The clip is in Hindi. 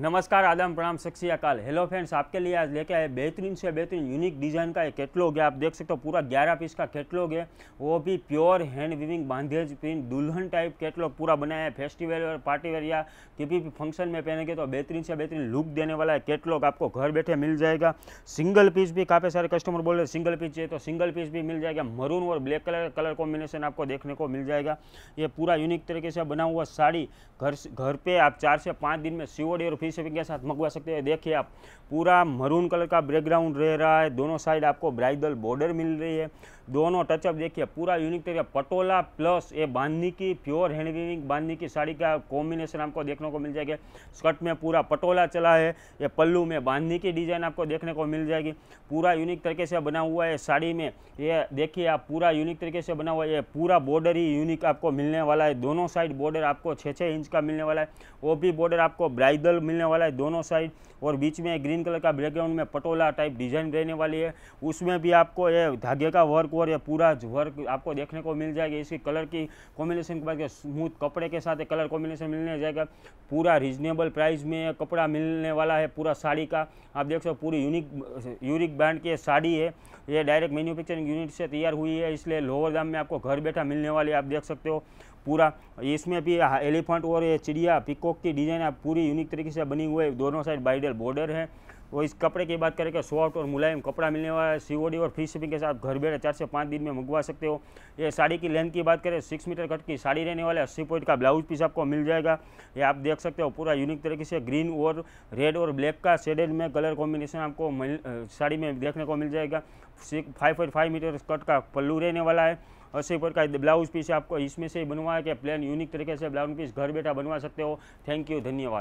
नमस्कार आदम प्रणाम शख्सी अकाल हेलो फ्रेंड्स आपके लिए आज लेके आए बेहतरीन से बेहतरीन यूनिक डिज़ाइन का एक कैटलॉग है आप देख सकते हो पूरा ग्यारह पीस का कैटलॉग है वो भी pure hand weaving bandhej print दुल्हन टाइप कैटलॉग पूरा बनाया है फेस्टिवल और पार्टी वेयर या किसी भी फंक्शन में पहनेंगे तो बेहतरीन से बेहतरीन लुक देने वाला है कैटलॉग आपको घर बैठे मिल जाएगा सिंगल पीस भी काफ़ी सारे कस्टमर बोल रहे सिंगल पीस चाहिए तो सिंगल पीस भी मिल जाएगा मरून और ब्लैक कलर कलर कॉम्बिनेशन आपको देखने को मिल जाएगा ये पूरा यूनिक तरीके से बना हुआ साड़ी घर घर पर आप चार से पाँच दिन में सीओडी और तीस रुपये के साथ मंगवा सकते हैं देखिए आप पूरा मरून कलर का बैकग्राउंड रह रहा है दोनों साइड आपको ब्राइडल बॉर्डर मिल रही है दोनों टचअप देखिए पूरा यूनिक तरीके पटोला प्लस ये बांधनी की प्योर हैंड हैंडवीविंग बांधनी की साड़ी का कॉम्बिनेशन आपको देखने को मिल जाएगा स्कर्ट में पूरा पटोला चला है ये पल्लू में बांधनी की डिज़ाइन आपको देखने को मिल जाएगी पूरा यूनिक तरीके से बना हुआ है साड़ी में ये देखिए आप पूरा यूनिक तरीके से बना हुआ है ये पूरा बॉर्डर ही यूनिक आपको मिलने वाला है दोनों साइड बॉर्डर आपको छः छः इंच का मिलने वाला है वो भी बॉर्डर आपको ब्राइडल मिल मिलने वाला है दोनों साइड और बीच में ग्रीन कलर का बैकग्राउंड में पटोला टाइप डिजाइन रहने वाली है उसमें भी आपको ये धागे का वर्क और ये पूरा वर्क आपको देखने को मिल जाएगा इसकी कलर की कॉम्बिनेशन के बाद स्मूथ कपड़े के साथ कलर कॉम्बिनेशन मिलने जाएगा पूरा रिजनेबल प्राइस में कपड़ा मिलने वाला है पूरा साड़ी का आप देख सकते हो पूरी यूनिक यूनिक ब्रांड की साड़ी है ये डायरेक्ट मैन्युफैक्चरिंग यूनिट से तैयार हुई है इसलिए लोअर दाम में आपको घर बैठा मिलने वाली आप देख सकते हो पूरा इसमें भी एलिफेंट और ये चिड़िया पिकॉक की डिज़ाइन आप पूरी यूनिक तरीके से बनी हुई है दोनों साइड बाइडल बॉर्डर है और इस कपड़े की बात करें कि सॉफ्ट और मुलायम कपड़ा मिलने वाला है सीओडी और फ्री शिपिंग के साथ घर बैठे चार से पाँच दिन में मंगवा सकते हो ये साड़ी की लेंथ की बात करें सिक्स मीटर कट की साड़ी रहने वाले है अस्सी पॉइंट का ब्लाउज पीस आपको मिल जाएगा ये आप देख सकते हो पूरा यूनिक तरीके से ग्रीन और रेड और ब्लैक का शेडेड में कलर कॉम्बिनेशन आपको साड़ी में देखने को मिल जाएगा फाइव मीटर कट का पल्लू रहने वाला है अस्सी पॉइंट का ब्लाउज पीस आपको इसमें से बनवाया कि प्लेन यूनिक तरीके से ब्लाउज पीस घर बैठा बनवा सकते हो थैंक यू धन्यवाद